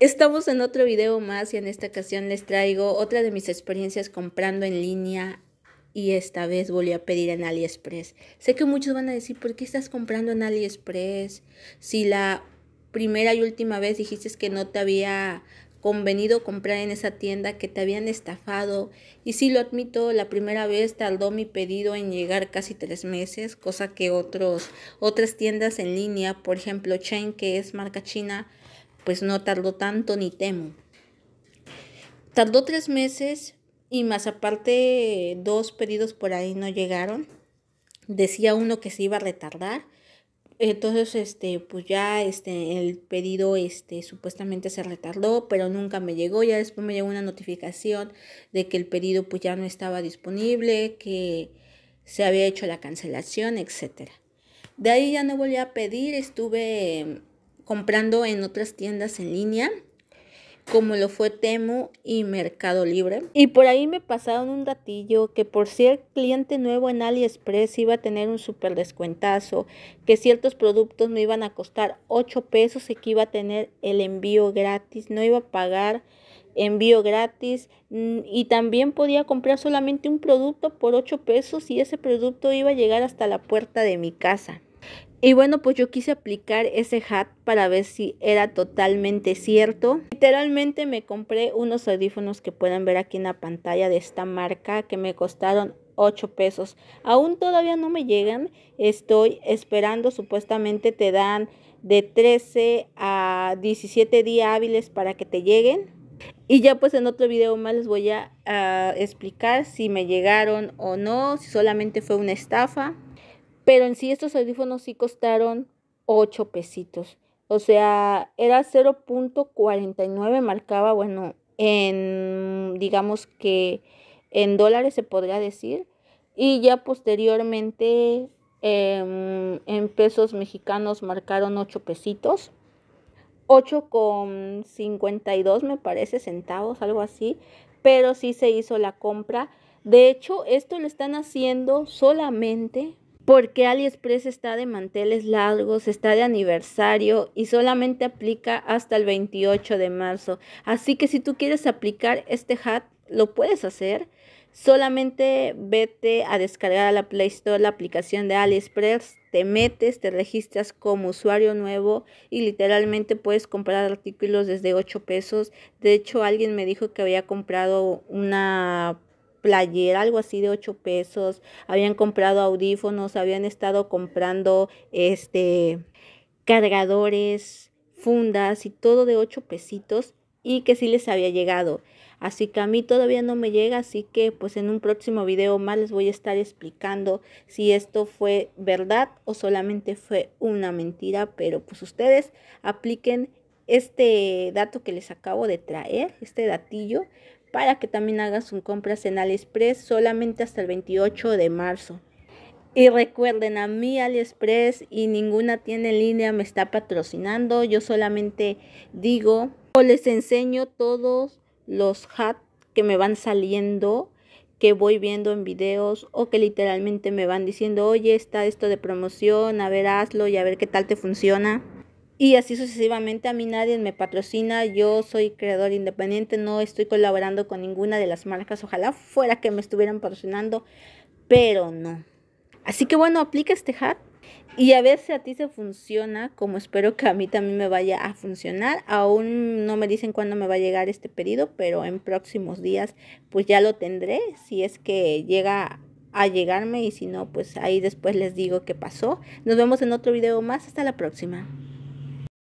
Estamos en otro video más y en esta ocasión les traigo otra de mis experiencias comprando en línea y esta vez volví a pedir en AliExpress. Sé que muchos van a decir, ¿por qué estás comprando en AliExpress? Si la primera y última vez dijiste que no te había convenido comprar en esa tienda, que te habían estafado. Y sí lo admito, la primera vez tardó mi pedido en llegar casi tres meses, cosa que otros, otras tiendas en línea, por ejemplo Chen, que es marca china, pues no tardó tanto ni temo. Tardó tres meses y más aparte dos pedidos por ahí no llegaron. Decía uno que se iba a retardar. Entonces, este, pues ya este, el pedido este, supuestamente se retardó, pero nunca me llegó. Ya después me llegó una notificación de que el pedido pues ya no estaba disponible, que se había hecho la cancelación, etc. De ahí ya no volví a pedir, estuve comprando en otras tiendas en línea, como lo fue Temo y Mercado Libre. Y por ahí me pasaron un datillo que por ser cliente nuevo en AliExpress iba a tener un super descuentazo, que ciertos productos me iban a costar 8 pesos y que iba a tener el envío gratis, no iba a pagar envío gratis mm, y también podía comprar solamente un producto por 8 pesos y ese producto iba a llegar hasta la puerta de mi casa. Y bueno, pues yo quise aplicar ese hat para ver si era totalmente cierto. Literalmente me compré unos audífonos que pueden ver aquí en la pantalla de esta marca que me costaron 8 pesos. Aún todavía no me llegan. Estoy esperando, supuestamente te dan de 13 a 17 días hábiles para que te lleguen. Y ya pues en otro video más les voy a, explicar si me llegaron o no, si solamente fue una estafa. Pero en sí estos audífonos sí costaron 8 pesitos. O sea, era 0.49 marcaba, bueno, en digamos que en dólares se podría decir. Y ya posteriormente em, en pesos mexicanos marcaron 8 pesitos. 8,52 me parece centavos, algo así. Pero sí se hizo la compra. De hecho, esto lo están haciendo solamente porque AliExpress está de manteles largos, está de aniversario y solamente aplica hasta el 28 de marzo. Así que si tú quieres aplicar este hat, lo puedes hacer. Solamente vete a descargar a la Play Store la aplicación de AliExpress, te metes, te registras como usuario nuevo y literalmente puedes comprar artículos desde 8 pesos. De hecho, alguien me dijo que había comprado una playera, algo así de 8 pesos, habían comprado audífonos, habían estado comprando este cargadores, fundas y todo de 8 pesitos y que sí les había llegado. Así que a mí todavía no me llega, así que pues en un próximo video más les voy a estar explicando si esto fue verdad o solamente fue una mentira, pero pues ustedes apliquen este dato que les acabo de traer, este datillo, para que también hagas un compras en AliExpress solamente hasta el 28 de marzo. Y recuerden, a mí AliExpress y ninguna tiene en línea me está patrocinando. Yo solamente digo o les enseño todos los hats que me van saliendo, que voy viendo en videos o que literalmente me van diciendo, oye, está esto de promoción, a ver, hazlo y a ver qué tal te funciona. Y así sucesivamente a mí nadie me patrocina, yo soy creador independiente, no estoy colaborando con ninguna de las marcas, ojalá fuera que me estuvieran patrocinando, pero no. Así que bueno, aplica este hat y a ver si a ti se funciona, como espero que a mí también me vaya a funcionar. Aún no me dicen cuándo me va a llegar este pedido, pero en próximos días pues ya lo tendré, si es que llega a llegarme y si no, pues ahí después les digo qué pasó. Nos vemos en otro video más, hasta la próxima.